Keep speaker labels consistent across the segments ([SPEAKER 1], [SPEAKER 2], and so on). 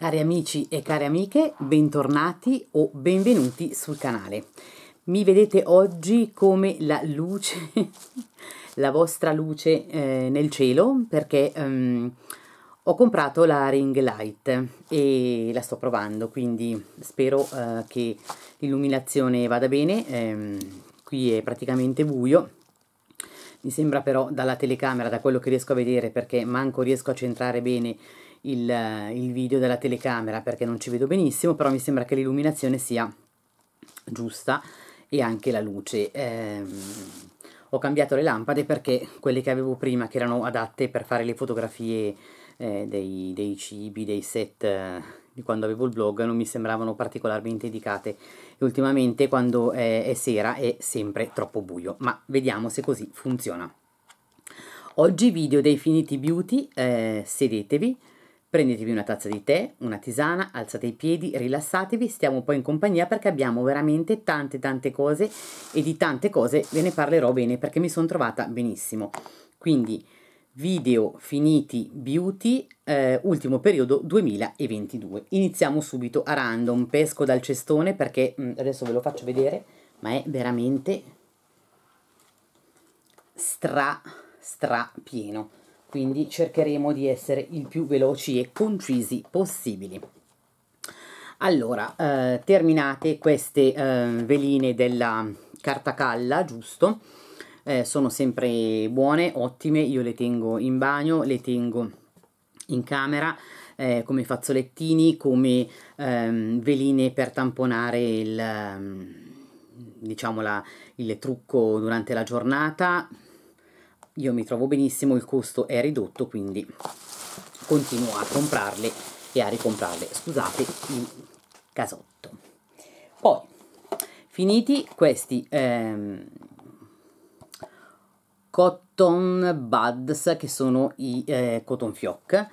[SPEAKER 1] Cari amici e care amiche, bentornati o benvenuti sul canale. Mi vedete oggi come la luce, la vostra luce eh, nel cielo, perché ehm, ho comprato la ring light e la sto provando, quindi spero eh, che l'illuminazione vada bene. Ehm, qui è praticamente buio, mi sembra però dalla telecamera, da quello che riesco a vedere, perché manco riesco a centrare bene il, il video della telecamera perché non ci vedo benissimo, però mi sembra che l'illuminazione sia giusta e anche la luce. Eh, ho cambiato le lampade perché quelle che avevo prima, che erano adatte per fare le fotografie eh, dei, dei, cibi, dei set eh, di quando avevo il blog, non mi sembravano particolarmente indicate. E ultimamente quando è sera è sempre troppo buio, ma vediamo se così funziona. Oggi video dei Finiti Beauty, eh, sedetevi, Prendetevi una tazza di tè, una tisana, alzate i piedi, rilassatevi, stiamo poi in compagnia perché abbiamo veramente tante tante cose e di tante cose ve ne parlerò bene perché mi sono trovata benissimo. Quindi video finiti beauty eh, ultimo periodo 2022. Iniziamo subito a random, pesco dal cestone perché mh, mm, adesso ve lo faccio vedere, ma è veramente stra stra pieno quindi cercheremo di essere il più veloci e concisi possibili. Allora, eh, terminate queste eh, veline della carta calla, giusto? Eh, sono sempre buone, ottime, io le tengo in bagno, le tengo in camera eh, come fazzolettini, come ehm, veline per tamponare il, ehm, diciamo la, il trucco durante la giornata, io mi trovo benissimo, il costo è ridotto, quindi continuo a comprarle e a ricomprarle. Scusate il casotto. Poi, finiti questi ehm, cotton buds, che sono i eh, cotton fioc,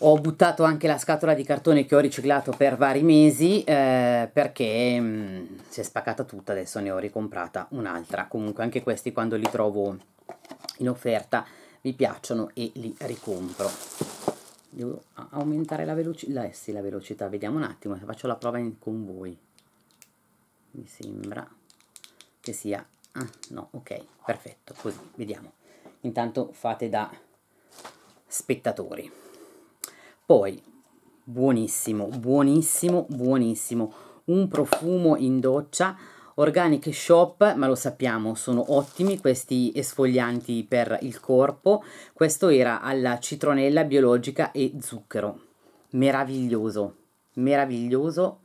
[SPEAKER 1] ho buttato anche la scatola di cartone che ho riciclato per vari mesi eh, perché mh, mm, si è spaccata tutta, adesso ne ho ricomprata un'altra. Comunque anche questi quando li trovo in offerta mi piacciono e li ricompro devo aumentare la velocità eh, sì, la velocità vediamo un attimo faccio la prova in, con voi mi sembra che sia ah, no ok perfetto così vediamo intanto fate da spettatori poi buonissimo buonissimo buonissimo un profumo in doccia Organic Shop, ma lo sappiamo, sono ottimi questi esfoglianti per il corpo. Questo era alla citronella biologica e zucchero. Meraviglioso, meraviglioso,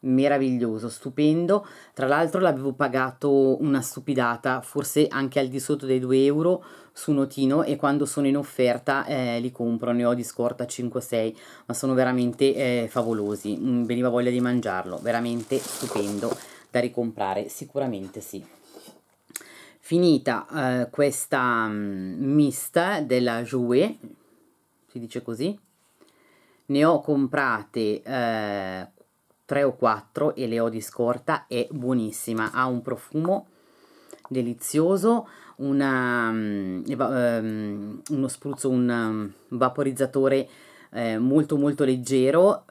[SPEAKER 1] meraviglioso, stupendo. Tra l'altro l'avevo pagato una stupidata, forse anche al di sotto dei 2 euro su Notino e quando sono in offerta eh, li compro, ne ho di scorta 5-6, ma sono veramente eh, favolosi, mm, veniva voglia di mangiarlo, veramente stupendo da ricomprare, sicuramente sì. Finita eh, questa um, mm, mista della Jouet, si dice così, ne ho comprate eh, 3 o 4 e le ho di scorta, è buonissima, ha un profumo delizioso, una, um, uno spruzzo, un um, vaporizzatore eh, molto molto leggero,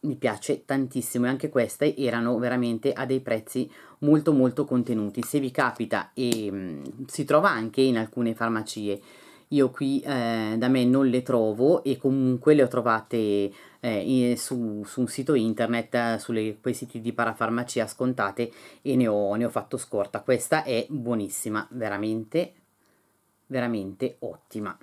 [SPEAKER 1] mi piace tantissimo e anche queste erano veramente a dei prezzi molto molto contenuti se vi capita e ehm, mh, si trova anche in alcune farmacie io qui eh, da me non le trovo e comunque le ho trovate eh, su, su, un sito internet eh, su quei siti di parafarmacia scontate e ne ho, ne ho fatto scorta questa è buonissima veramente veramente ottima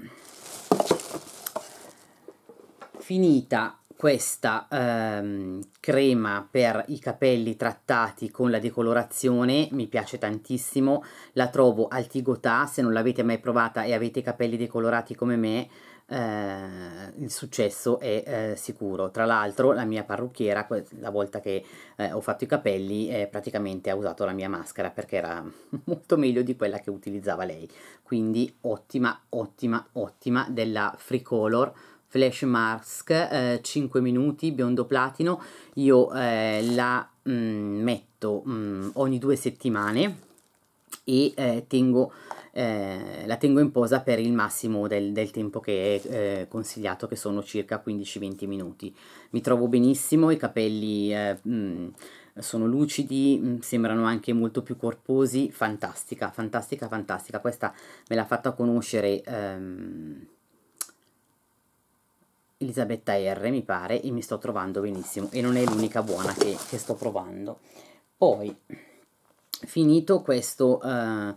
[SPEAKER 1] finita questa ehm, crema per i capelli trattati con la decolorazione mi piace tantissimo la trovo altigotà se non l'avete mai provata e avete i capelli decolorati come me eh, il successo è eh, sicuro tra l'altro la mia parrucchiera la volta che eh, ho fatto i capelli eh, praticamente ha usato la mia maschera perché era molto meglio di quella che utilizzava lei quindi ottima ottima ottima della Free Color Flash Mask, eh, 5 minuti, biondo platino, io eh, la mh, mm, metto mh, mm, ogni due settimane e eh, tengo, eh, la tengo in posa per il massimo del, del tempo che è eh, consigliato, che sono circa 15-20 minuti. Mi trovo benissimo, i capelli... Mh, eh, mm, sono lucidi, sembrano anche molto più corposi, fantastica, fantastica, fantastica. Questa me l'ha fatta conoscere ehm, Elisabetta R mi pare e mi sto trovando benissimo e non è l'unica buona che, che sto provando poi finito questo uh,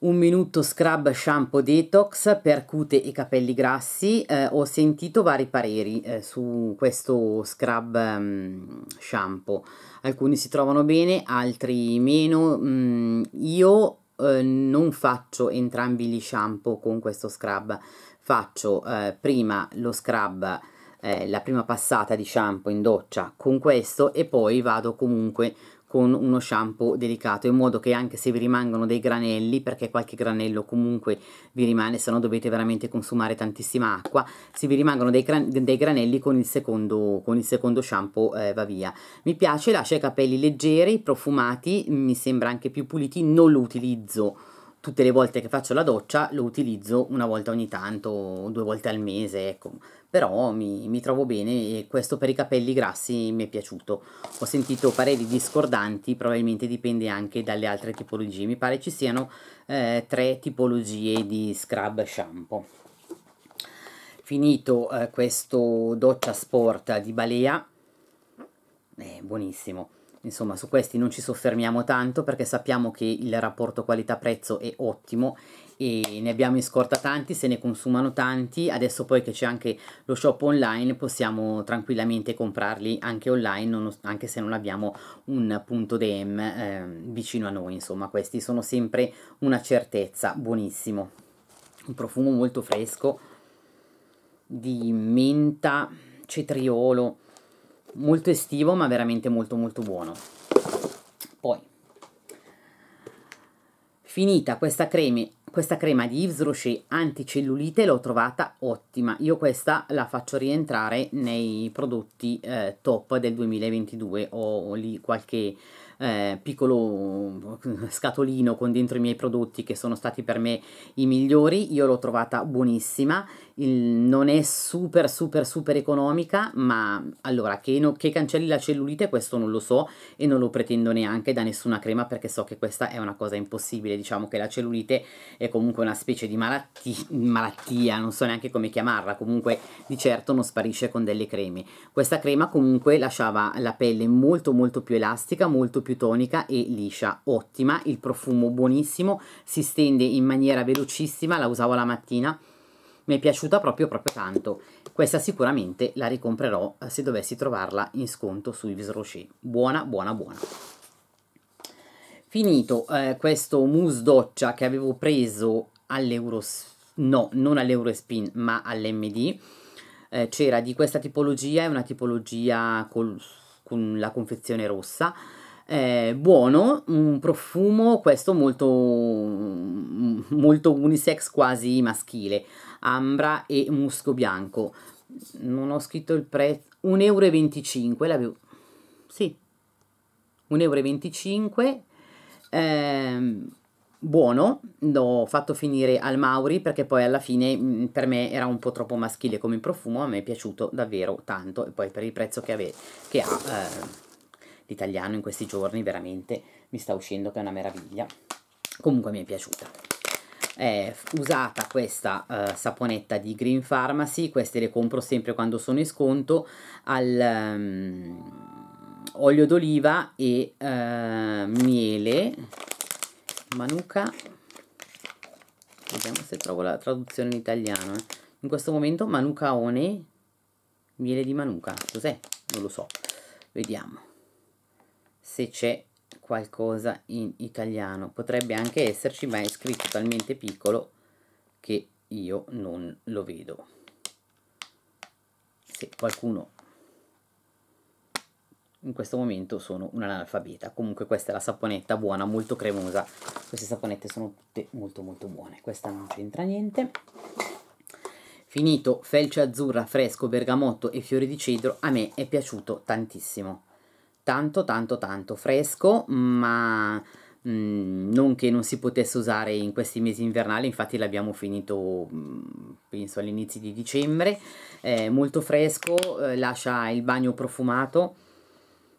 [SPEAKER 1] un minuto scrub shampoo detox per cute e capelli grassi eh, ho sentito vari pareri eh, su questo scrub um, shampoo alcuni si trovano bene altri meno mm, io eh, non faccio entrambi gli shampoo con questo scrub faccio eh, prima lo scrub eh, la prima passata di shampoo in doccia con questo e poi vado comunque con uno shampoo delicato in modo che anche se vi rimangono dei granelli perché qualche granello comunque vi rimane se no dovete veramente consumare tantissima acqua se vi rimangono dei, gran dei granelli con il secondo, con il secondo shampoo eh, va via mi piace lascia i capelli leggeri profumati mi sembra anche più puliti non lo utilizzo tutte le volte che faccio la doccia lo utilizzo una volta ogni tanto, due volte al mese, ecco. Però mi, mi trovo bene e questo per i capelli grassi mi è piaciuto. Ho sentito pareri discordanti, probabilmente dipende anche dalle altre tipologie. Mi pare ci siano eh, tre tipologie di scrub shampoo. Finito eh, questo doccia sport di Balea, è eh, buonissimo Insomma, su questi non ci soffermiamo tanto perché sappiamo che il rapporto qualità-prezzo è ottimo e ne abbiamo in scorta tanti, se ne consumano tanti, adesso poi che c'è anche lo shop online possiamo tranquillamente comprarli anche online non, anche se non abbiamo un punto DM eh, vicino a noi, insomma questi sono sempre una certezza, buonissimo. Un profumo molto fresco di menta, cetriolo, molto estivo ma veramente molto molto buono. Poi, finita questa, creme, questa crema di Yves Rocher anticellulite l'ho trovata ottima. Io questa la faccio rientrare nei prodotti eh, top del 2022. Ho, ho lì qualche eh, piccolo scatolino con dentro i miei prodotti che sono stati per me i migliori. Io l'ho trovata buonissima il, non è super super super economica, ma allora che, no, che cancelli la cellulite questo non lo so e non lo pretendo neanche da nessuna crema perché so che questa è una cosa impossibile, diciamo che la cellulite è comunque una specie di malatti, malattia, non so neanche come chiamarla, comunque di certo non sparisce con delle creme. Questa crema comunque lasciava la pelle molto molto più elastica, molto più tonica e liscia, ottima, il profumo buonissimo, si stende in maniera velocissima, la usavo la mattina mi è piaciuta proprio proprio tanto. Questa sicuramente la ricomprerò eh, se dovessi trovarla in sconto su Yves Rocher. Buona, buona, buona. Finito eh, questo mousse doccia che avevo preso all'Eurospin, no, non all'Eurospin, ma all'MD. Eh, c'era di questa tipologia, è una tipologia col, con la confezione rossa. Eh, buono, un profumo questo molto, molto unisex, quasi maschile ambra e musco bianco. Non ho scritto il prezzo, 1,25 euro, l'avevo... Sì, 1,25 euro. Ehm, buono, l'ho fatto finire al Mauri perché poi alla fine mm, per me era un po' troppo maschile come profumo, a me è piaciuto davvero tanto e poi per il prezzo che, ave- che ha eh, l'italiano in questi giorni veramente mi sta uscendo che è una meraviglia. Comunque mi è piaciuta eh, usata questa eh, saponetta di Green Pharmacy, queste le compro sempre quando sono in sconto, al um, olio d'oliva e eh, miele, manuka, vediamo se trovo la traduzione in italiano, eh. in questo momento manukaone, miele di manuka, cos'è? Non lo so, vediamo se c'è qualcosa in italiano potrebbe anche esserci ma è scritto talmente piccolo che io non lo vedo se qualcuno in questo momento sono un analfabeta comunque questa è la saponetta buona molto cremosa queste saponette sono tutte molto molto buone questa non c'entra niente finito felce azzurra fresco bergamotto e fiori di cedro a me è piaciuto tantissimo tanto tanto tanto fresco, ma mm, non che non si potesse usare in questi mesi invernali, infatti l'abbiamo finito mm, penso all'inizio di dicembre, eh, molto fresco, eh, lascia il bagno profumato,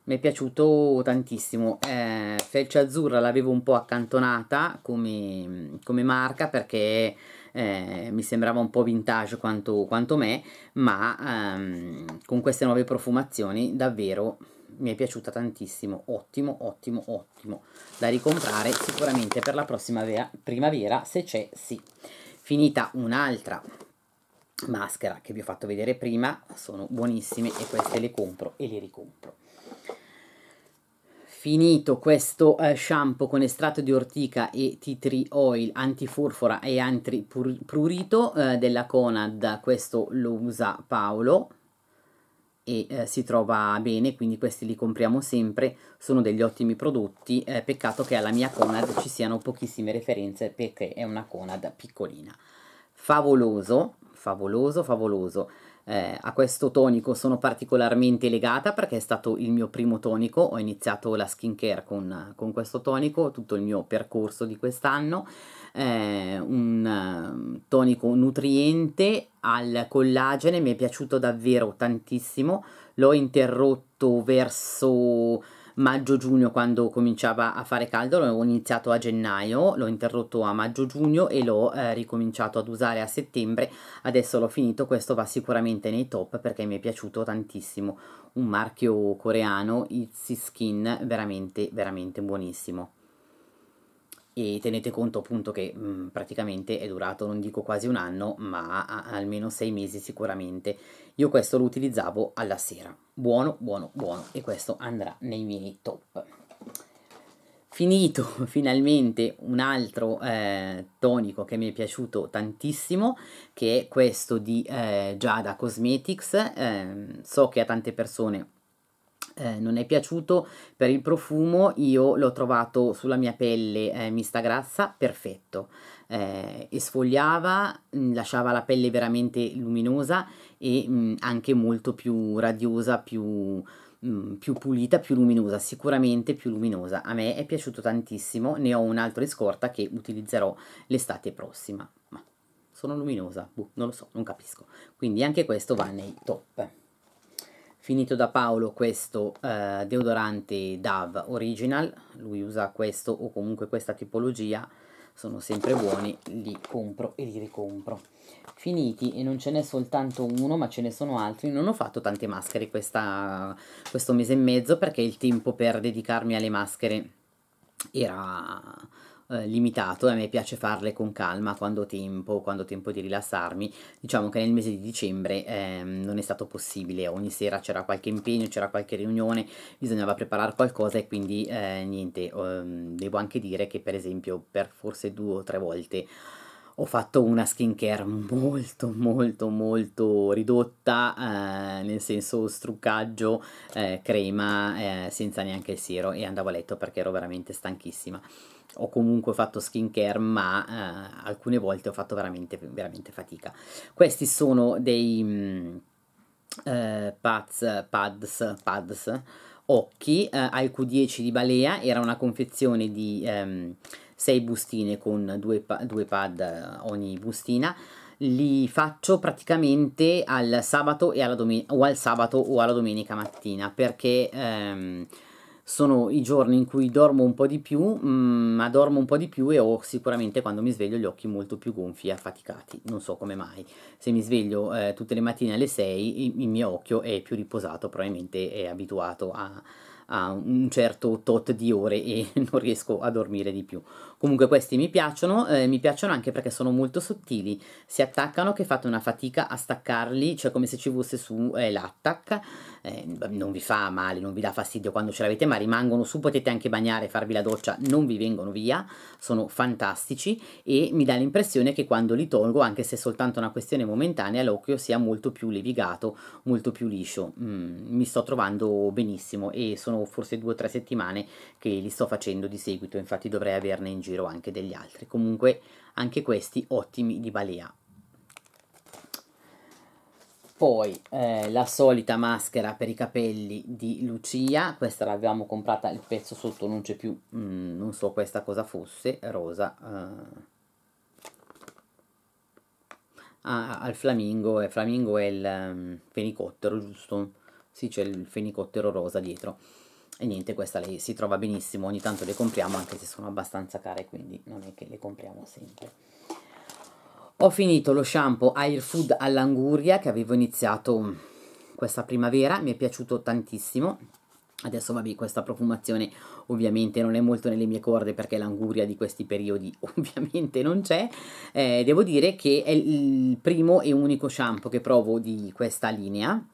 [SPEAKER 1] mi è piaciuto tantissimo, eh, Felce Azzurra l'avevo un po' accantonata come, mm, come marca perché eh, mi sembrava un po' vintage quanto, quanto me, ma ehm, con queste nuove profumazioni davvero mi è piaciuta tantissimo, ottimo, ottimo, ottimo, da ricomprare sicuramente per la prossima primavera se c'è sì. Finita un'altra maschera che vi ho fatto vedere prima, sono buonissime e queste le compro e le ricompro. Finito questo eh, shampoo con estratto di ortica e tea tree oil antiforfora e antiprurito eh, della Conad, questo lo usa Paolo, e eh, si trova bene, quindi questi li compriamo sempre, sono degli ottimi prodotti, eh, peccato che alla mia Conad ci siano pochissime referenze perché è una Conad piccolina. Favoloso, favoloso, favoloso eh, a questo tonico sono particolarmente legata perché è stato il mio primo tonico, ho iniziato la skincare con, con questo tonico, tutto il mio percorso di quest'anno, eh, un ehm, tonico nutriente al collagene, mi è piaciuto davvero tantissimo, l'ho interrotto verso maggio-giugno quando cominciava a fare caldo, l'ho iniziato a gennaio, l'ho interrotto a maggio-giugno e l'ho eh, ricominciato ad usare a settembre, adesso l'ho finito, questo va sicuramente nei top perché mi è piaciuto tantissimo, un marchio coreano, Itzy Skin, veramente veramente buonissimo e tenete conto appunto che mh, mhmm, praticamente è durato non dico quasi un anno ma almeno sei mesi sicuramente io questo lo utilizzavo alla sera buono buono buono e questo andrà nei miei top finito finalmente un altro eh, tonico che mi è piaciuto tantissimo che è questo di eh, Giada Cosmetics eh, so che a tante persone eh, non è piaciuto per il profumo, io l'ho trovato sulla mia pelle eh, mista grassa perfetto. Eh, esfogliava, mm, lasciava la pelle veramente luminosa e mh, mm, anche molto più radiosa, più, mm, più pulita, più luminosa, sicuramente più luminosa. A me è piaciuto tantissimo, ne ho un altro in scorta che utilizzerò l'estate prossima. Ma sono luminosa, boh, non lo so, non capisco. Quindi anche questo va nei top finito da Paolo questo eh, deodorante Dove Original, lui usa questo o comunque questa tipologia, sono sempre buoni, li compro e li ricompro. Finiti, e non ce n'è soltanto uno, ma ce ne sono altri, non ho fatto tante maschere questa, questo mese e mezzo perché il tempo per dedicarmi alle maschere era eh, limitato e a me piace farle con calma quando ho tempo, quando ho tempo di rilassarmi. Diciamo che nel mese di dicembre ehm, non è stato possibile, ogni sera c'era qualche impegno, c'era qualche riunione, bisognava preparare qualcosa e quindi eh, niente, ehm, devo anche dire che per esempio per forse due o tre volte ho fatto una skincare molto molto molto ridotta eh, nel senso struccaggio eh, crema eh, senza neanche il siero e andavo a letto perché ero veramente stanchissima ho comunque fatto skincare ma eh, alcune volte ho fatto veramente veramente fatica questi sono dei mh, mm, eh, pads pads pads occhi eh, al Q10 di Balea era una confezione di ehm, 6 bustine con 2 pa- pad eh, ogni bustina li faccio praticamente al sabato e alla o al sabato o alla domenica mattina perché ehm, sono i giorni in cui dormo un po' di più, mh, mm, ma dormo un po' di più e ho sicuramente quando mi sveglio gli occhi molto più gonfi e affaticati, non so come mai. Se mi sveglio eh, tutte le mattine alle 6, il, il mio occhio è più riposato, probabilmente è abituato a, a un certo tot di ore e non riesco a dormire di più. Comunque questi mi piacciono, eh, mi piacciono anche perché sono molto sottili, si attaccano che fate una fatica a staccarli, cioè come se ci fosse su eh, l'attack eh, non vi fa male, non vi dà fastidio quando ce l'avete, ma rimangono su, potete anche bagnare, farvi la doccia, non vi vengono via, sono fantastici e mi dà l'impressione che quando li tolgo, anche se è soltanto una questione momentanea, l'occhio sia molto più levigato, molto più liscio. Mm, mi sto trovando benissimo e sono forse due o tre settimane che li sto facendo di seguito, infatti dovrei averne in giro anche degli altri. Comunque anche questi ottimi di balea. Poi eh, la solita maschera per i capelli di Lucia, questa l'abbiamo comprata, il pezzo sotto non c'è più, mm, non so questa cosa fosse, rosa, eh, ah, ah, al flamingo, eh, flamingo è il um, fenicottero giusto? Sì c'è il fenicottero rosa dietro e niente questa lei si trova benissimo, ogni tanto le compriamo anche se sono abbastanza care quindi non è che le compriamo sempre. Ho finito lo shampoo Air Food all'anguria che avevo iniziato mm, questa primavera, mi è piaciuto tantissimo. Adesso vabbè questa profumazione ovviamente non è molto nelle mie corde perché l'anguria di questi periodi ovviamente non c'è. Eh, devo dire che è il primo e unico shampoo che provo di questa linea.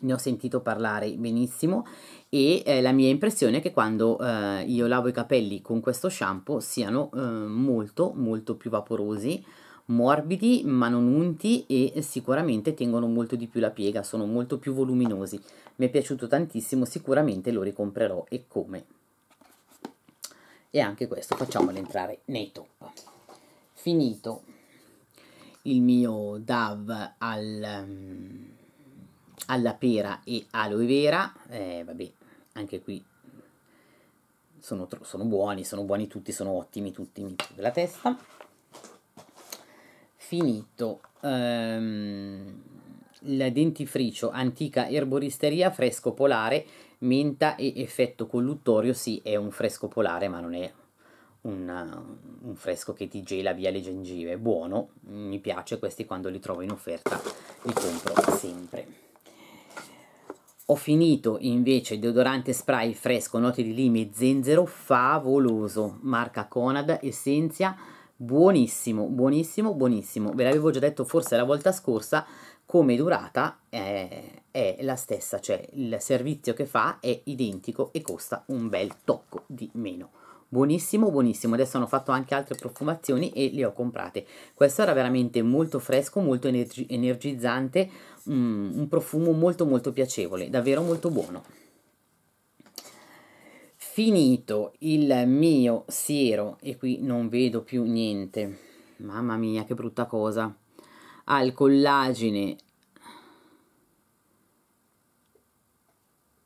[SPEAKER 1] Ne ho sentito parlare benissimo e eh, la mia impressione è che quando eh, io lavo i capelli con questo shampoo siano eh, molto molto più vaporosi morbidi ma non unti e sicuramente tengono molto di più la piega, sono molto più voluminosi. Mi è piaciuto tantissimo, sicuramente lo ricomprerò e come. E anche questo facciamolo entrare nei top. Finito il mio DAV al, alla pera e aloe vera, eh, vabbè, anche qui sono, sono buoni, sono buoni tutti, sono ottimi tutti, mi la testa finito ehm, il dentifricio antica erboristeria fresco polare menta e effetto colluttorio sì è un fresco polare ma non è un, un, fresco che ti gela via le gengive buono mi piace questi quando li trovo in offerta li compro sempre ho finito invece il deodorante spray fresco note di lime e zenzero favoloso marca Conad Essenzia buonissimo, buonissimo, buonissimo. Ve l'avevo già detto forse la volta scorsa, come durata è, è, la stessa, cioè il servizio che fa è identico e costa un bel tocco di meno. Buonissimo, buonissimo. Adesso hanno fatto anche altre profumazioni e le ho comprate. Questo era veramente molto fresco, molto energi energizzante, mm, un profumo molto molto piacevole, davvero molto buono finito il mio siero e qui non vedo più niente mamma mia che brutta cosa al collagene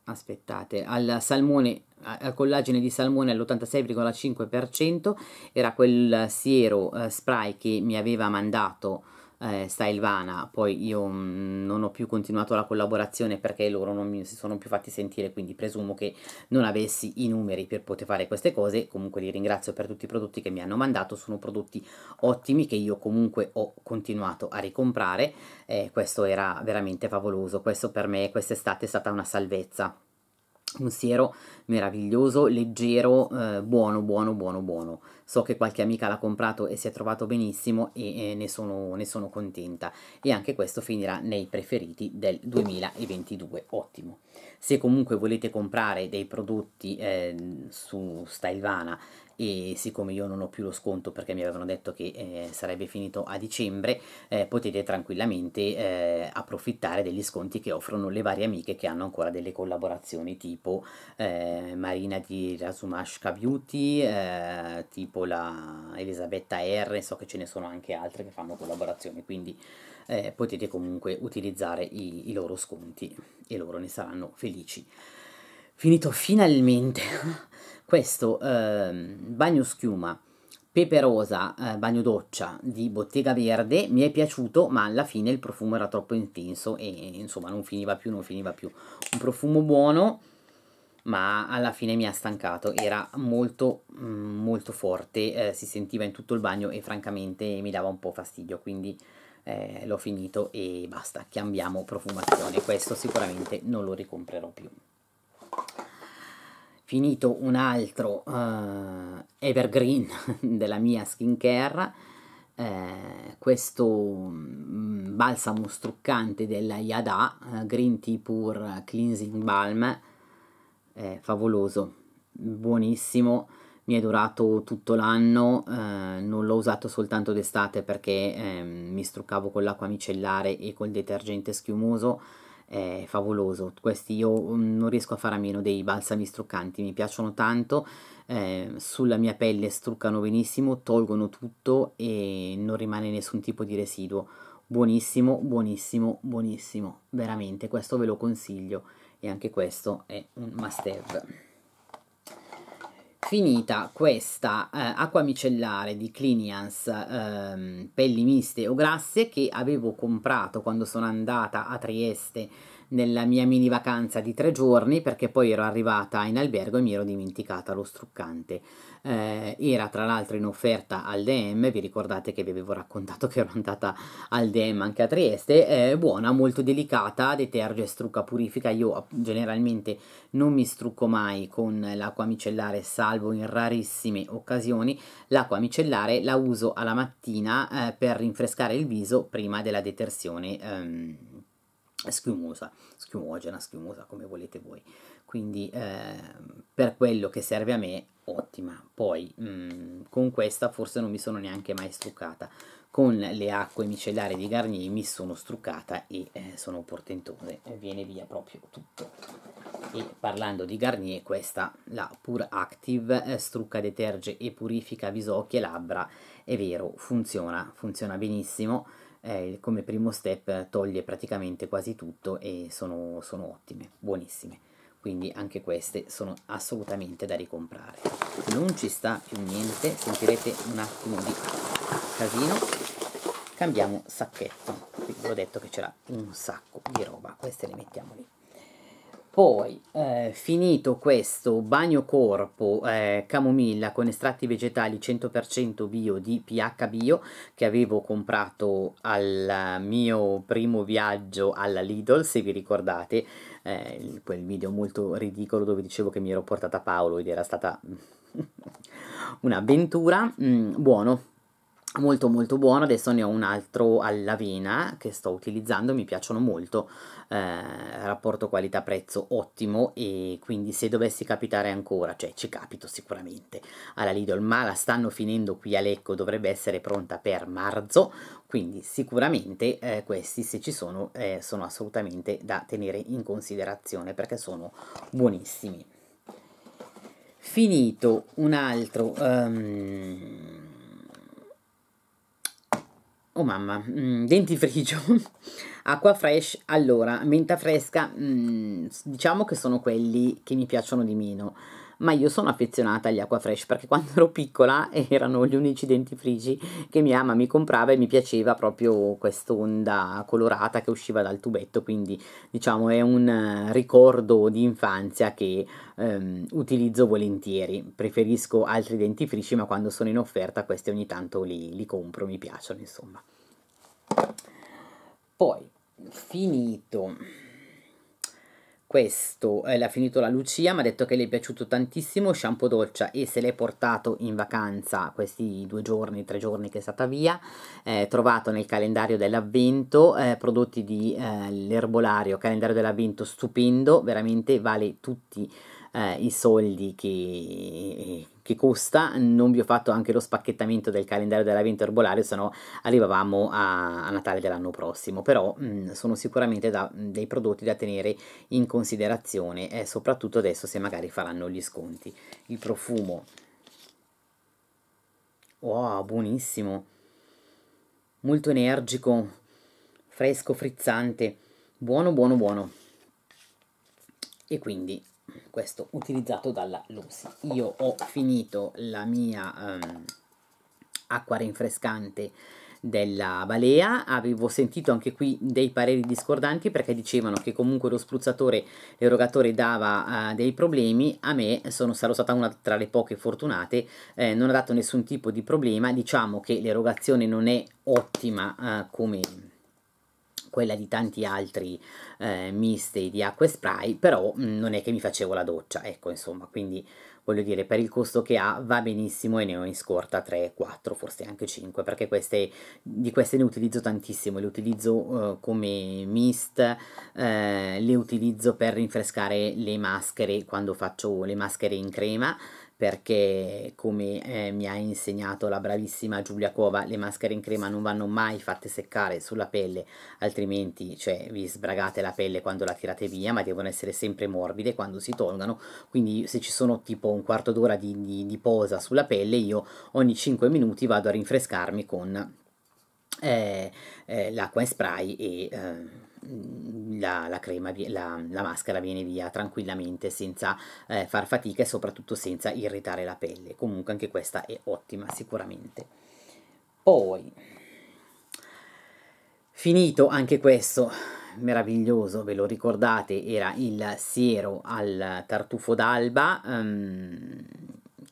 [SPEAKER 1] aspettate al salmone al collagene di salmone all'86,5% era quel siero eh, spray che mi aveva mandato eh, sta Vana, poi io mm, non ho più continuato la collaborazione perché loro non mi si sono più fatti sentire, quindi presumo che non avessi i numeri per poter fare queste cose, comunque li ringrazio per tutti i prodotti che mi hanno mandato, sono prodotti ottimi che io comunque ho continuato a ricomprare, eh, questo era veramente favoloso, questo per me quest'estate è stata una salvezza un siero meraviglioso, leggero, eh, buono, buono, buono, buono. So che qualche amica l'ha comprato e si è trovato benissimo e eh, ne, sono, ne sono contenta. E anche questo finirà nei preferiti del 2022. Ottimo. Se comunque volete comprare dei prodotti eh, su Stylevana e siccome io non ho più lo sconto perché mi avevano detto che eh, sarebbe finito a dicembre, eh, potete tranquillamente eh, approfittare degli sconti che offrono le varie amiche che hanno ancora delle collaborazioni tipo eh, Marina di Razumashka Beauty, eh, tipo la Elisabetta R, so che ce ne sono anche altre che fanno collaborazioni, quindi eh, potete comunque utilizzare i, i loro sconti e loro ne saranno felici. Finito finalmente questo eh, bagno schiuma peperosa eh, bagno doccia di Bottega Verde mi è piaciuto ma alla fine il profumo era troppo intenso e insomma non finiva più non finiva più un profumo buono ma alla fine mi ha stancato era molto mm, molto forte eh, si sentiva in tutto il bagno e francamente mi dava un po' fastidio quindi eh, l'ho finito e basta cambiamo profumazione questo sicuramente non lo ricomprerò più finito un altro uh, evergreen della mia skincare, eh, questo mm, balsamo struccante della Yada uh, Green Tea Pure Cleansing Balm, eh, favoloso, buonissimo, mi è durato tutto l'anno, eh, non l'ho usato soltanto d'estate perché ehm, mi struccavo con l'acqua micellare e col detergente schiumoso, è favoloso. Questi io mm, non riesco a fare a meno dei balsami struccanti, mi piacciono tanto. Eh, sulla mia pelle struccano benissimo, tolgono tutto e non rimane nessun tipo di residuo. Buonissimo, buonissimo, buonissimo. Veramente, questo ve lo consiglio. E anche questo è un must have. Finita questa eh, acqua micellare di Clinians ehm, pelli miste o grasse che avevo comprato quando sono andata a Trieste nella mia mini vacanza di tre giorni perché poi ero arrivata in albergo e mi ero dimenticata lo struccante eh, era tra l'altro in offerta al DM, vi ricordate che vi avevo raccontato che ero andata al DM anche a Trieste, eh, buona, molto delicata, deterge, strucca, purifica, io generalmente non mi strucco mai con l'acqua micellare salvo in rarissime occasioni, l'acqua micellare la uso alla mattina eh, per rinfrescare il viso prima della detersione. Ehm, schiumosa, schiumogena, schiumosa come volete voi. Quindi eh, per quello che serve a me, ottima. Poi mh, mm, con questa forse non mi sono neanche mai struccata. Con le acque micellari di Garnier mi sono struccata e eh, sono portentose. Viene via proprio tutto. E parlando di Garnier, questa, la Pure Active, eh, strucca, deterge e purifica visocchi e labbra. È vero, funziona, funziona benissimo eh, come primo step eh, toglie praticamente quasi tutto e sono, sono ottime, buonissime. Quindi anche queste sono assolutamente da ricomprare. Non ci sta più niente, sentirete un attimo di casino. Cambiamo sacchetto, vi ho detto che c'era un sacco di roba, queste le mettiamo lì. Poi, eh, finito questo bagno corpo eh, camomilla con estratti vegetali 100% bio di PH Bio che avevo comprato al mio primo viaggio alla Lidl, se vi ricordate, eh, quel video molto ridicolo dove dicevo che mi ero portata Paolo ed era stata un'avventura, mm, buono, molto molto buono, adesso ne ho un altro all'avena che sto utilizzando, mi piacciono molto. Eh, rapporto qualità-prezzo ottimo e quindi se dovessi capitare ancora, cioè ci capito sicuramente alla Lidl, ma la stanno finendo qui a Lecco, dovrebbe essere pronta per marzo, quindi sicuramente eh, questi se ci sono eh, sono assolutamente da tenere in considerazione perché sono buonissimi. Finito un altro... Um Oh mamma, mm, dentifricio, acqua fresh, allora, menta fresca, mm, diciamo che sono quelli che mi piacciono di meno ma io sono affezionata agli Aquafresh perché quando ero piccola erano gli unici dentifrici che mia mamma mi comprava e mi piaceva proprio quest'onda colorata che usciva dal tubetto, quindi diciamo è un eh, ricordo di infanzia che ehm, utilizzo volentieri, preferisco altri dentifrici ma quando sono in offerta questi ogni tanto li, li compro, mi piacciono insomma. Poi, finito questo eh, l'ha finito la Lucia, mi ha detto che le è piaciuto tantissimo shampoo doccia e se l'è portato in vacanza questi due giorni, tre giorni che è stata via, eh, trovato nel calendario dell'avvento eh, prodotti di eh, l'erbolario, calendario dell'avvento stupendo, veramente vale tutti eh, i soldi che che costa, non vi ho fatto anche lo spacchettamento del calendario dell'avvento erbolario, se no arrivavamo a, a, Natale dell'anno prossimo, però mh, mm, sono sicuramente da, mm, dei prodotti da tenere in considerazione, eh, soprattutto adesso se magari faranno gli sconti. Il profumo, wow, buonissimo, molto energico, fresco, frizzante, buono, buono, buono. E quindi questo utilizzato dalla Lucy. Io ho finito la mia um, acqua rinfrescante della balea avevo sentito anche qui dei pareri discordanti perché dicevano che comunque lo spruzzatore l'erogatore dava uh, dei problemi a me sono, sarò stata una tra le poche fortunate eh, non ha dato nessun tipo di problema diciamo che l'erogazione non è ottima uh, come quella di tanti altri eh, misti di acqua e spray, però mh, mm, non è che mi facevo la doccia, ecco insomma, quindi voglio dire per il costo che ha va benissimo e ne ho in scorta 3, 4, forse anche 5, perché queste, di queste ne utilizzo tantissimo, le utilizzo eh, come mist, eh, le utilizzo per rinfrescare le maschere quando faccio le maschere in crema, perché come eh, mi ha insegnato la bravissima Giulia Cova le maschere in crema non vanno mai fatte seccare sulla pelle altrimenti cioè, vi sbragate la pelle quando la tirate via ma devono essere sempre morbide quando si tolgano quindi se ci sono tipo un quarto d'ora di, di, di posa sulla pelle io ogni 5 minuti vado a rinfrescarmi con eh, eh, l'acqua in spray e eh, la, la, crema, la, la, maschera viene via tranquillamente senza eh, far fatica e soprattutto senza irritare la pelle. Comunque anche questa è ottima sicuramente. Poi, finito anche questo meraviglioso, ve lo ricordate, era il siero al tartufo d'alba. Um,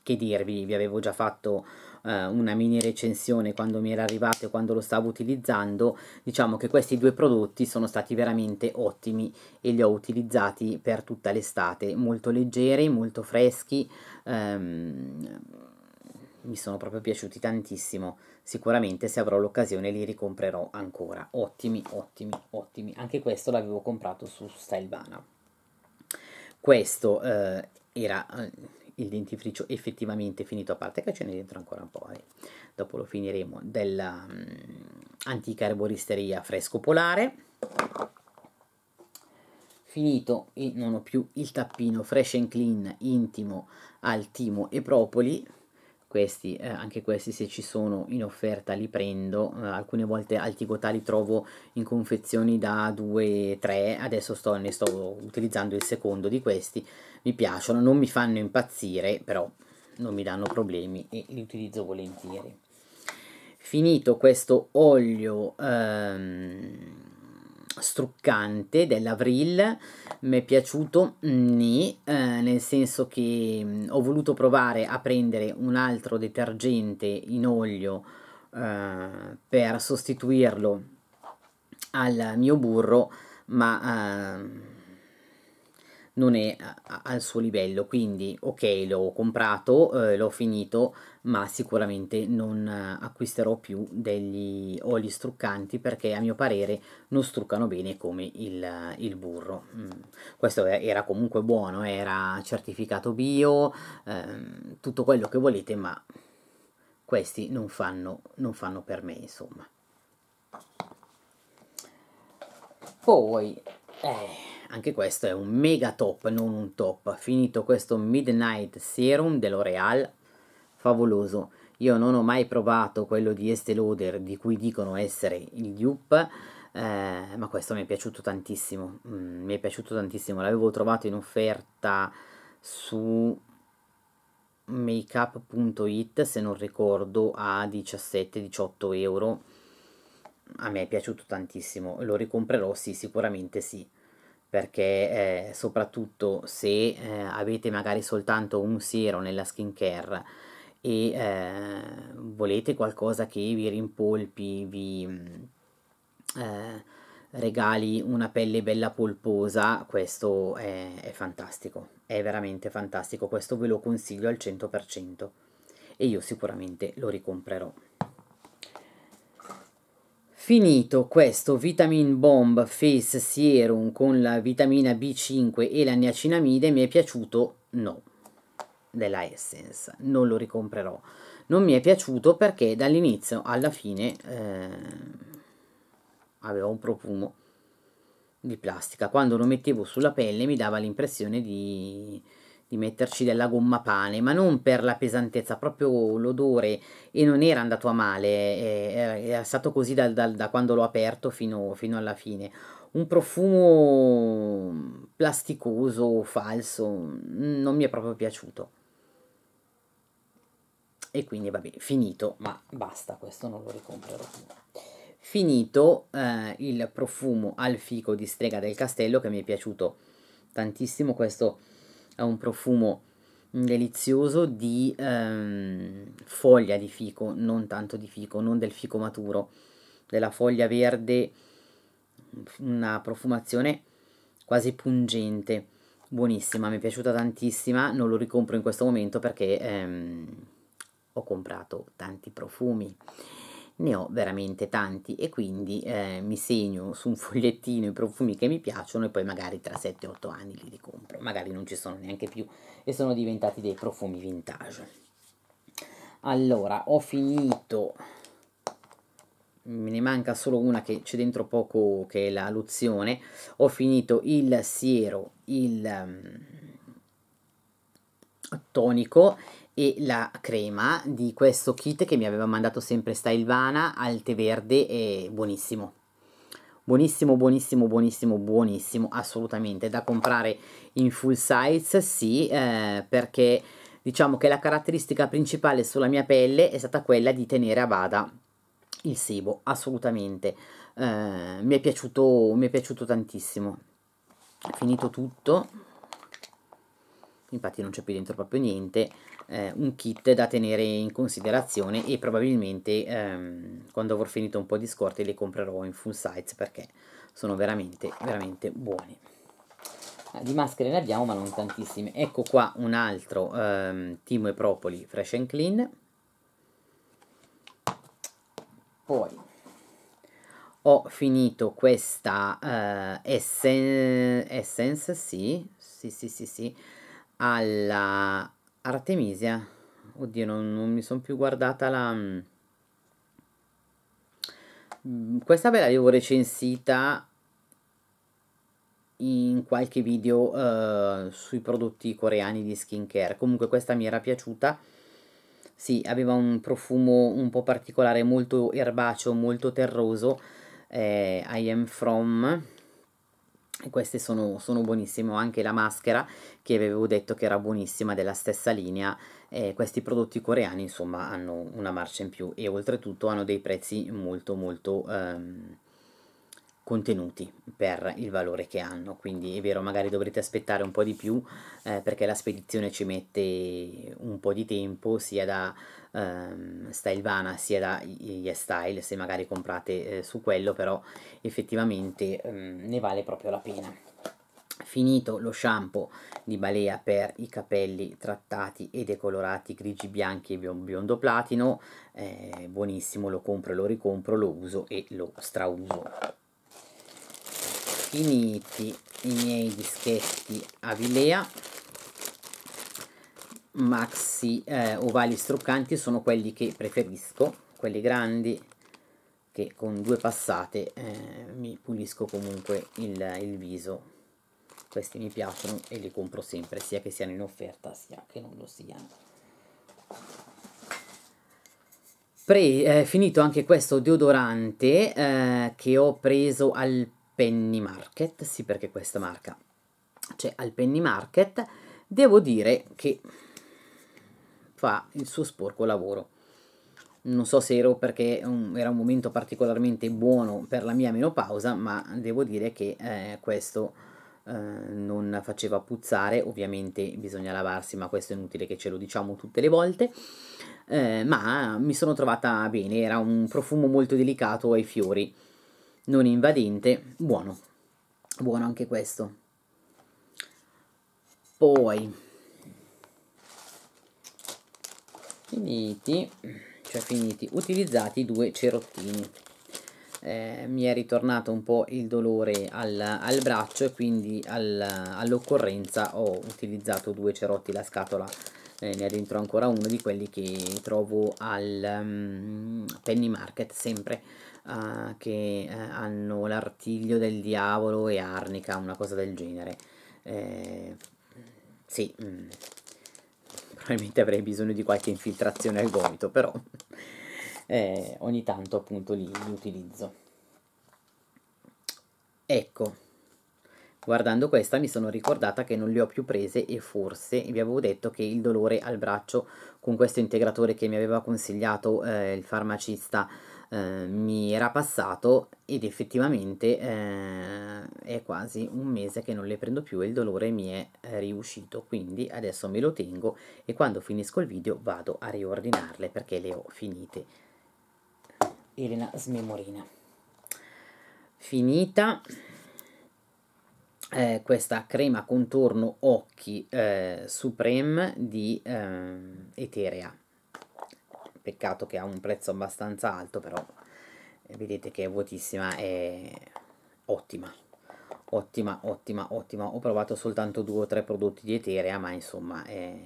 [SPEAKER 1] che dirvi, vi avevo già fatto eh, una mini recensione quando mi era arrivato e quando lo stavo utilizzando, diciamo che questi due prodotti sono stati veramente ottimi e li ho utilizzati per tutta l'estate, molto leggeri, molto freschi, ehm, mi sono proprio piaciuti tantissimo. Sicuramente se avrò l'occasione li ricomprerò ancora. Ottimi, ottimi, ottimi. Anche questo l'avevo comprato su Stylebana. Questo eh, era eh, il dentifricio effettivamente finito, a parte che ce ne dentro ancora un po', eh. dopo lo finiremo, della um, mm, anticarboristeria fresco polare. Finito e non ho più il tappino fresh and clean intimo al timo e propoli. Questi, eh, anche questi se ci sono in offerta li prendo, eh, alcune volte alti Tigotà li trovo in confezioni da 2-3, adesso sto, ne sto utilizzando il secondo di questi, mi piacciono, non mi fanno impazzire, però non mi danno problemi e li utilizzo volentieri. Finito questo olio ehm, struccante dell'Avril, mi è piaciuto nì, mm, eh, nel senso che mm, ho voluto provare a prendere un altro detergente in olio eh, per sostituirlo al mio burro, ma... Eh, non è al suo livello, quindi ok l'ho comprato, eh, l'ho finito, ma sicuramente non eh, acquisterò più degli oli struccanti perché a mio parere non struccano bene come il, eh, il burro. Mm. Questo era comunque buono, era certificato bio, eh, tutto quello che volete, ma questi non fanno, non fanno per me insomma. Poi... Eh anche questo è un mega top, non un top. Finito questo Midnight Serum dell'Oreal, favoloso. Io non ho mai provato quello di Estée Lauder, di cui dicono essere il dupe, eh, ma questo mi è piaciuto tantissimo. Mm, mi è piaciuto tantissimo, l'avevo trovato in offerta su makeup.it, se non ricordo, a 17-18 euro. A me è piaciuto tantissimo, lo ricomprerò, sì, sicuramente sì perché eh, soprattutto se eh, avete magari soltanto un siero nella skincare e eh, volete qualcosa che vi rimpolpi, vi mm, eh, regali una pelle bella polposa, questo è, è fantastico, è veramente fantastico, questo ve lo consiglio al 100% e io sicuramente lo ricomprerò. Finito questo Vitamin Bomb Face Serum con la vitamina B5 e la niacinamide mi è piaciuto? No, della Essence, non lo ricomprerò. Non mi è piaciuto perché dall'inizio alla fine eh, avevo un profumo di plastica. Quando lo mettevo sulla pelle mi dava l'impressione di di metterci della gomma pane, ma non per la pesantezza, proprio l'odore e non era andato a male, è, era stato così dal, dal, da quando l'ho aperto fino, fino, alla fine. Un profumo plasticoso, falso, non mi è proprio piaciuto. E quindi vabbè, finito, ma basta, questo non lo ricomprerò più. Finito eh, il profumo al fico di strega del castello che mi è piaciuto tantissimo questo ha un profumo delizioso di ehm, foglia di fico, non tanto di fico, non del fico maturo, della foglia verde, una profumazione quasi pungente, buonissima, mi è piaciuta tantissima, non lo ricompro in questo momento perché ehm, ho comprato tanti profumi ne ho veramente tanti e quindi eh, mi segno su un fogliettino i profumi che mi piacciono e poi magari tra 7-8 anni li ricompro, magari non ci sono neanche più e sono diventati dei profumi vintage. Allora, ho finito, me ne manca solo una che c'è dentro poco che è la Luzione, ho finito il siero, il um, tonico e la crema di questo kit che mi aveva mandato sempre Stylevana al tè verde è buonissimo buonissimo buonissimo buonissimo buonissimo assolutamente da comprare in full size sì eh, perché diciamo che la caratteristica principale sulla mia pelle è stata quella di tenere a bada il sebo assolutamente eh, mi, è piaciuto, mi è piaciuto tantissimo finito tutto infatti non c'è più dentro proprio niente eh, un kit da tenere in considerazione e probabilmente ehm, quando avrò finito un po' di scorte le comprerò in full size perché sono veramente veramente buone ah, di maschere ne abbiamo ma non tantissime ecco qua un altro ehm, timo e propoli fresh and clean poi ho finito questa eh, Essence, essence sì, sì, sì, sì, sì, alla Artemisia. Oddio, non, non mi sono più guardata la... Mm, mm, questa ve l'avevo recensita in qualche video eh, sui prodotti coreani di skincare. Comunque questa mi era piaciuta. Sì, aveva un profumo un po' particolare, molto erbaceo, molto terroso. Eh, I am from queste sono, sono buonissime, Ho anche la maschera che avevo detto che era buonissima della stessa linea, eh, questi prodotti coreani insomma hanno una marcia in più e oltretutto hanno dei prezzi molto molto ehm, contenuti per il valore che hanno quindi è vero magari dovrete aspettare un po' di più eh, perché la spedizione ci mette un po' di tempo sia da ehm, Stylevana sia da YesStyle se magari comprate eh, su quello però effettivamente ehm, ne vale proprio la pena finito lo shampoo di Balea per i capelli trattati e decolorati grigi bianchi e biondo platino eh, buonissimo lo compro e lo ricompro lo uso e lo strauso finiti i miei dischetti Avilea maxi eh, ovali struccanti sono quelli che preferisco quelli grandi che con due passate eh, mi pulisco comunque il, il viso questi mi piacciono e li compro sempre sia che siano in offerta sia che non lo siano Pre, eh, finito anche questo deodorante eh, che ho preso al Penny Market, sì perché questa marca c'è al Penny Market, devo dire che fa il suo sporco lavoro. Non so se ero perché era un momento particolarmente buono per la mia menopausa, ma devo dire che eh, questo eh, non faceva puzzare. Ovviamente bisogna lavarsi, ma questo è inutile che ce lo diciamo tutte le volte. Eh, ma mi sono trovata bene, era un profumo molto delicato ai fiori non invadente, buono, buono anche questo. Poi, finiti, cioè finiti, utilizzati due cerottini. Eh, mi è ritornato un po' il dolore al, al braccio e quindi al, all'occorrenza ho utilizzato due cerotti la scatola eh, ne ha dentro ancora uno di quelli che trovo al um, penny market sempre uh, che uh, hanno l'artiglio del diavolo e arnica, una cosa del genere. Eh, sì, mh, mm. probabilmente avrei bisogno di qualche infiltrazione al gomito, però eh, ogni tanto appunto li, li utilizzo. Ecco, guardando questa mi sono ricordata che non le ho più prese e forse vi avevo detto che il dolore al braccio con questo integratore che mi aveva consigliato eh, il farmacista eh, mi era passato ed effettivamente eh, è quasi un mese che non le prendo più e il dolore mi è eh, riuscito quindi adesso me lo tengo e quando finisco il video vado a riordinarle perché le ho finite Elena smemorina finita eh, questa crema contorno occhi eh, Supreme di eh, Eterea peccato che ha un prezzo abbastanza alto però eh, vedete che è vuotissima è ottima ottima ottima ottima ho provato soltanto due o tre prodotti di Eterea ma insomma è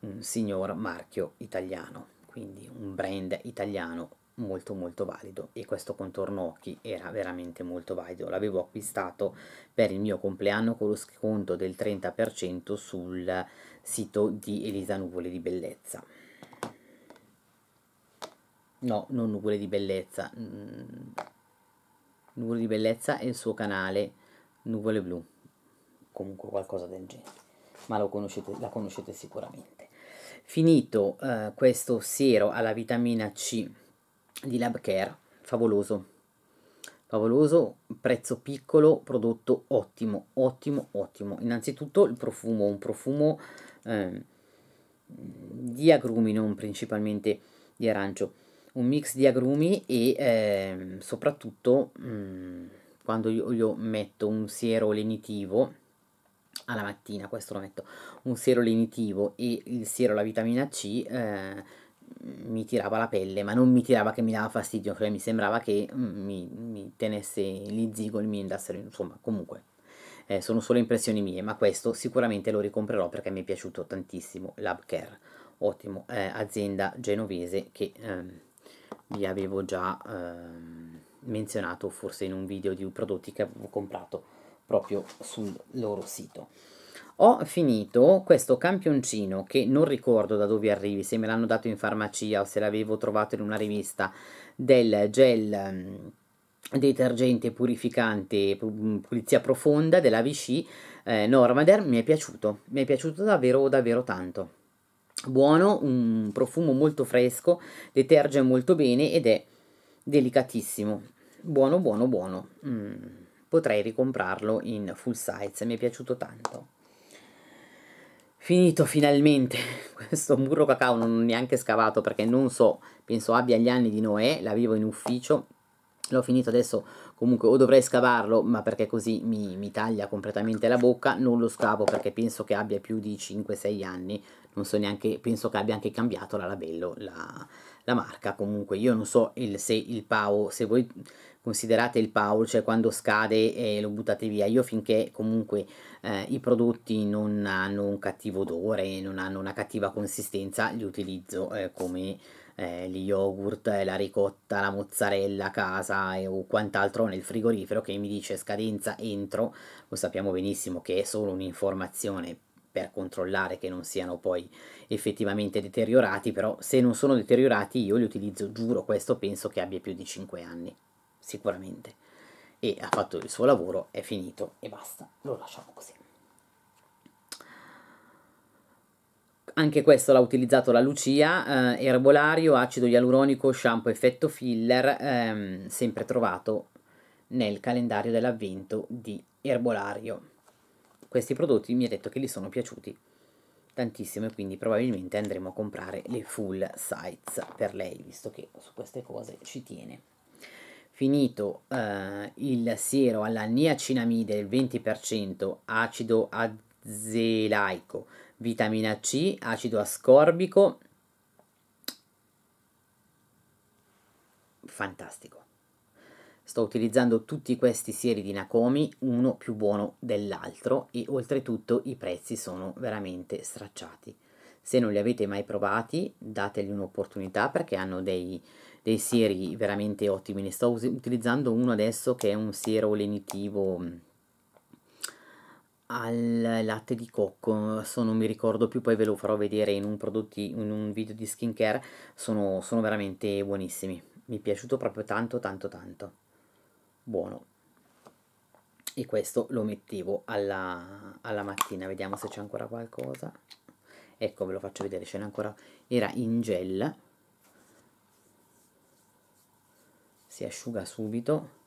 [SPEAKER 1] un signor marchio italiano quindi un brand italiano molto molto valido e questo contorno occhi era veramente molto valido l'avevo acquistato per il mio compleanno con lo sconto del 30% sul sito di Elisa Nuvole di Bellezza no, non Nuvole di Bellezza, mm, Nuvole di Bellezza e il suo canale Nuvole Blu, comunque qualcosa del genere, ma conoscete, la conoscete sicuramente. Finito eh, questo siero alla vitamina C di Labcare, favoloso, favoloso, prezzo piccolo, prodotto ottimo, ottimo, ottimo. Innanzitutto il profumo, un profumo eh, di agrumi, non principalmente di arancio un mix di agrumi e eh, soprattutto mh, mm, quando io, io, metto un siero lenitivo alla mattina, questo lo metto, un siero lenitivo e il siero la vitamina C eh, mi tirava la pelle, ma non mi tirava che mi dava fastidio, cioè mi sembrava che mm, mi, mi tenesse gli zigoli, mi andassero, insomma, comunque eh, sono solo impressioni mie, ma questo sicuramente lo ricomprerò perché mi è piaciuto tantissimo Lab Care, ottimo eh, azienda genovese che ehm, vi avevo già ehm, menzionato forse in un video di prodotti che avevo comprato proprio sul loro sito ho finito questo campioncino che non ricordo da dove arrivi, se me l'hanno dato in farmacia o se l'avevo trovato in una rivista del gel ehm, detergente purificante pulizia profonda della Vichy eh, Normader mi è piaciuto, mi è piaciuto davvero davvero tanto buono, un profumo molto fresco, deterge molto bene ed è delicatissimo. Buono, buono, buono. Mm, potrei ricomprarlo in full size, mi è piaciuto tanto. Finito finalmente questo burro cacao, non ho neanche scavato perché non so, penso abbia gli anni di Noè, l'avevo in ufficio, l'ho finito adesso comunque o dovrei scavarlo ma perché così mi, mi taglia completamente la bocca non lo scavo perché penso che abbia più di 5-6 anni non so neanche penso che abbia anche cambiato la labello la, la marca comunque io non so il, se il PAO se voi considerate il PAO cioè quando scade eh, lo buttate via io finché comunque eh, i prodotti non hanno un cattivo odore non hanno una cattiva consistenza li utilizzo eh, come eh, gli yogurt, eh, la ricotta, la mozzarella a casa e, o quant'altro nel frigorifero che mi dice scadenza entro, lo sappiamo benissimo che è solo un'informazione per controllare che non siano poi effettivamente deteriorati, però se non sono deteriorati io li utilizzo, giuro, questo penso che abbia più di 5 anni, sicuramente. E ha fatto il suo lavoro, è finito e basta, lo lasciamo così. anche questo l'ha utilizzato la Lucia, eh, erbolario, acido ialuronico, shampoo, effetto filler, ehm, sempre trovato nel calendario dell'avvento di erbolario. Questi prodotti mi ha detto che gli sono piaciuti tantissimo e quindi probabilmente andremo a comprare le full size per lei, visto che su queste cose ci tiene finito eh, il siero alla niacinamide del 20% acido azelaico vitamina C, acido ascorbico. Fantastico. Sto utilizzando tutti questi sieri di Nakomi, uno più buono dell'altro e oltretutto i prezzi sono veramente stracciati. Se non li avete mai provati, dategli un'opportunità perché hanno dei, dei sieri veramente ottimi. Ne sto utilizzando uno adesso che è un siero lenitivo al latte di cocco adesso non mi ricordo più poi ve lo farò vedere in un, prodotti, in un video di skincare sono, sono veramente buonissimi mi è piaciuto proprio tanto tanto tanto buono e questo lo mettevo alla, alla mattina vediamo se c'è ancora qualcosa ecco ve lo faccio vedere ce n'è ancora era in gel si asciuga subito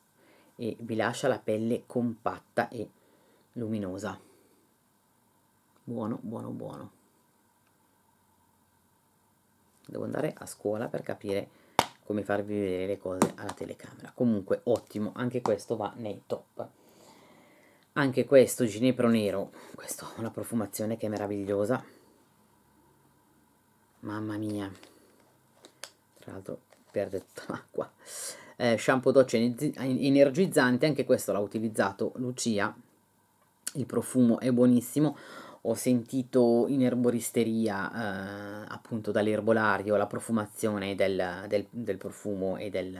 [SPEAKER 1] e vi lascia la pelle compatta e luminosa. Buono, buono, buono. Devo andare a scuola per capire come farvi vedere le cose alla telecamera. Comunque ottimo, anche questo va nei top. Anche questo ginepro nero, questo ha una profumazione che è meravigliosa. Mamma mia. Tra l'altro perde tutta l'acqua. Eh, shampoo doccia energizzante, anche questo l'ha utilizzato Lucia il profumo è buonissimo ho sentito in erboristeria eh, appunto dall'erbolario la profumazione del, del, del profumo e del,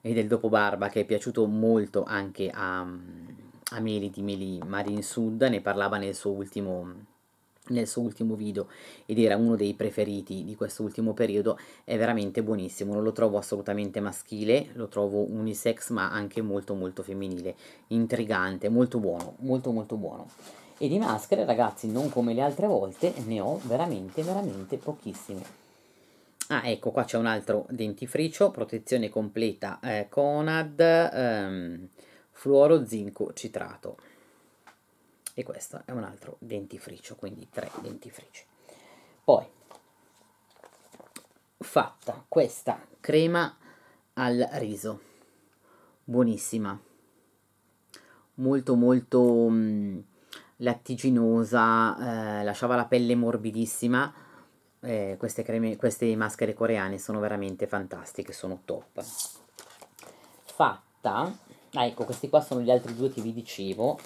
[SPEAKER 1] e del dopobarba che è piaciuto molto anche a, a Meli di Meli Marin Sud, ne parlava nel suo ultimo nel suo ultimo video ed era uno dei preferiti di questo ultimo periodo è veramente buonissimo non lo trovo assolutamente maschile lo trovo unisex ma anche molto molto femminile intrigante molto buono molto molto buono e di maschere ragazzi non come le altre volte ne ho veramente veramente pochissime Ah, ecco, qua c'è un altro dentifricio, protezione completa eh, Conad, ehm, fluoro, zinco, citrato e questo è un altro dentifricio, quindi tre dentifrici. Poi, fatta questa crema al riso, buonissima, molto molto mh, mm, lattiginosa, eh, lasciava la pelle morbidissima, eh, queste, creme, queste maschere coreane sono veramente fantastiche, sono top. Fatta, ah, ecco questi qua sono gli altri due che vi dicevo,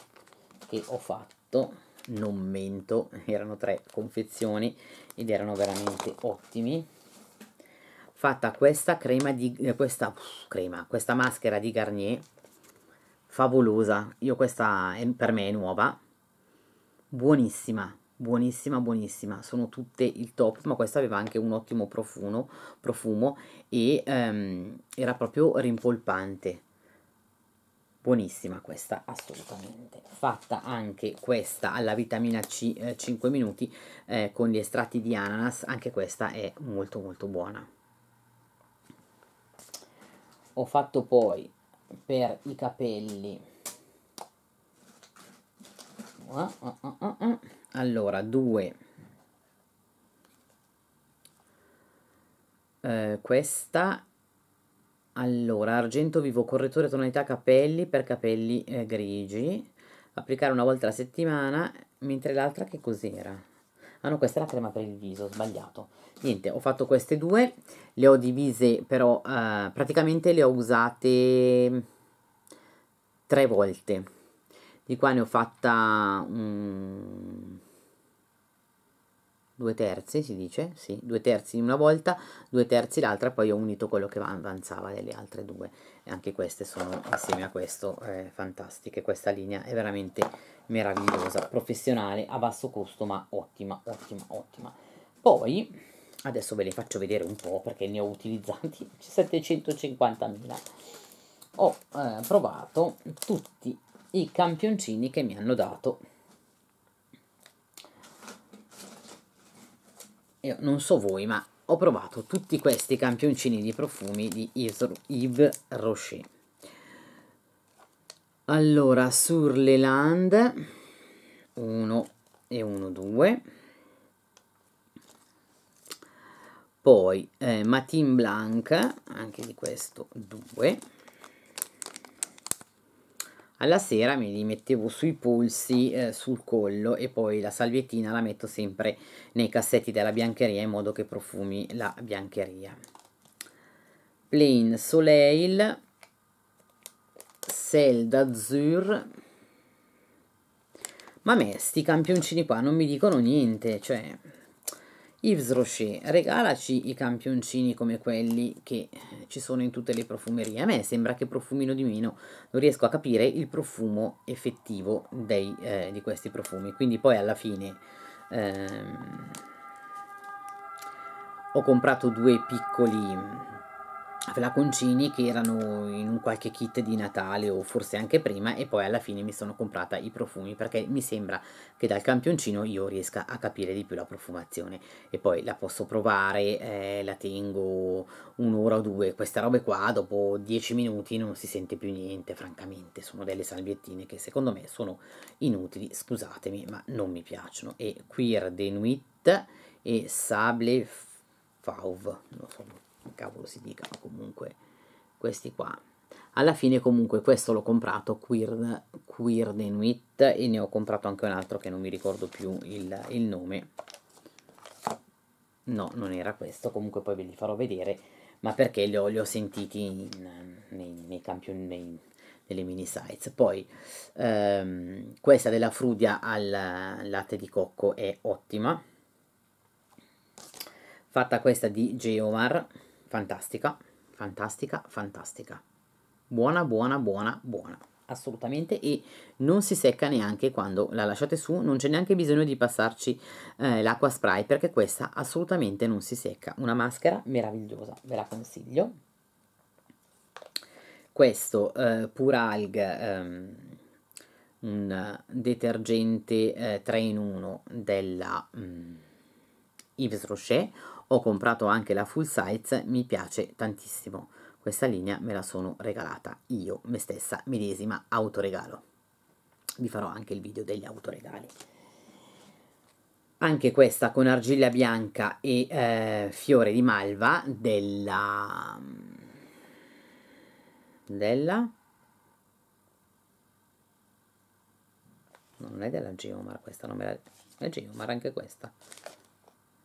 [SPEAKER 1] che ho fatto non mento erano tre confezioni ed erano veramente ottimi fatta questa crema di eh, questa crema questa maschera di Garnier favolosa io questa è, per me è nuova buonissima buonissima buonissima sono tutte il top ma questa aveva anche un ottimo profumo, profumo e um, era proprio rimpolpante buonissima questa assolutamente fatta anche questa alla vitamina C eh, 5 minuti eh, con gli estratti di ananas anche questa è molto molto buona ho fatto poi per i capelli ah, ah, ah, allora due eh, questa allora, argento vivo, correttore tonalità capelli per capelli eh, grigi, applicare una volta alla settimana, mentre l'altra che cos'era? Ah no, questa è la crema per il viso, ho sbagliato. Niente, ho fatto queste due, le ho divise però, eh, praticamente le ho usate tre volte. Di qua ne ho fatta... Um, due terzi si dice, sì, due terzi in una volta, due terzi l'altra, poi ho unito quello che avanzava delle altre due. E anche queste sono, assieme a questo, eh, fantastiche. Questa linea è veramente meravigliosa, professionale, a basso costo, ma ottima, ottima, ottima. Poi, adesso ve le faccio vedere un po', perché ne ho utilizzati 750.000. Ho eh, provato tutti i campioncini che mi hanno dato io non so voi, ma ho provato tutti questi campioncini di profumi di Yves Rocher. Allora, Sur le Land 1 e 1, 2. Poi eh, Matin Blanc, anche di questo 2 alla sera me li mettevo sui polsi, eh, sul collo e poi la salviettina la metto sempre nei cassetti della biancheria in modo che profumi la biancheria. Plain Soleil, Celle d'Azur. Ma a me sti campioncini qua non mi dicono niente, cioè Yves Rocher, regalaci i campioncini come quelli che eh, ci sono in tutte le profumerie. A me sembra che profumino di meno, non riesco a capire il profumo effettivo dei, eh, di questi profumi. Quindi poi alla fine ehm, ho comprato due piccoli flaconcini che erano in un qualche kit di Natale o forse anche prima e poi alla fine mi sono comprata i profumi perché mi sembra che dal campioncino io riesca a capire di più la profumazione e poi la posso provare, eh, la tengo un'ora o due, queste robe qua dopo dieci minuti non si sente più niente francamente, sono delle salviettine che secondo me sono inutili, scusatemi ma non mi piacciono e Queer de Nuit e Sable Fauve, non so cavolo si dica, ma comunque questi qua. Alla fine comunque questo l'ho comprato, Queer, Queer Inuit, e ne ho comprato anche un altro che non mi ricordo più il, il nome. No, non era questo, comunque poi ve li farò vedere, ma perché li ho, li ho sentiti in, nei, nei campioni, nei, nelle mini sites. Poi ehm, questa della Frudia al latte di cocco è ottima, fatta questa di Geomar fantastica, fantastica, fantastica. Buona, buona, buona, buona. Assolutamente e non si secca neanche quando la lasciate su, non c'è neanche bisogno di passarci eh, l'acqua spray perché questa assolutamente non si secca. Una maschera meravigliosa, ve la consiglio. Questo eh, Alg, ehm, un detergente eh, 3 in 1 della mm, Yves Rocher, ho comprato anche la full size, mi piace tantissimo. Questa linea me la sono regalata io, me stessa, medesima, autoregalo. Vi farò anche il video degli autoregali. Anche questa con argilla bianca e eh, fiore di malva della... della... non è della Geomar questa, non me la... è Geomar anche questa,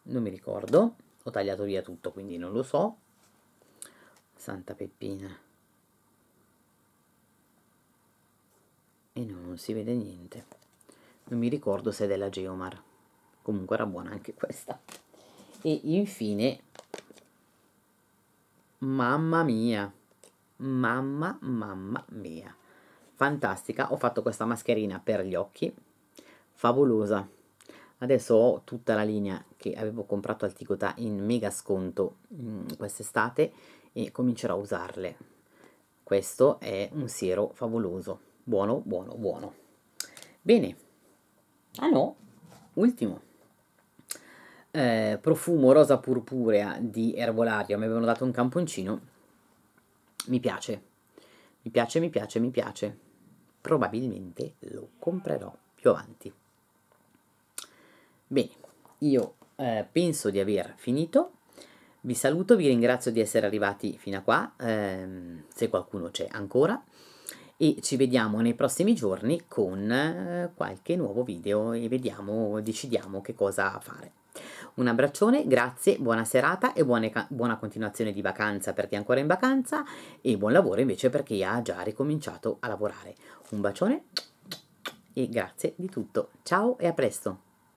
[SPEAKER 1] non mi ricordo, ho tagliato via tutto quindi non lo so santa peppina e no, non si vede niente non mi ricordo se è della Geomar comunque era buona anche questa e infine mamma mia mamma mamma mia fantastica ho fatto questa mascherina per gli occhi favolosa adesso ho tutta la linea che avevo comprato al Ticotà in mega sconto mm, quest'estate e comincerò a usarle questo è un siero favoloso buono buono buono bene ah no ultimo eh, profumo rosa purpurea di Erbolaria mi avevano dato un camponcino mi piace mi piace mi piace mi piace probabilmente lo comprerò più avanti Bene, io eh, penso di aver finito. Vi saluto, vi ringrazio di essere arrivati fino a qua, ehm, se qualcuno c'è ancora, e ci vediamo nei prossimi giorni con eh, qualche nuovo video e vediamo, decidiamo che cosa fare. Un abbraccione, grazie, buona serata e buone, buona continuazione di vacanza per chi è ancora in vacanza e buon lavoro invece per chi ha già ricominciato a lavorare. Un bacione e grazie di tutto. Ciao e a presto!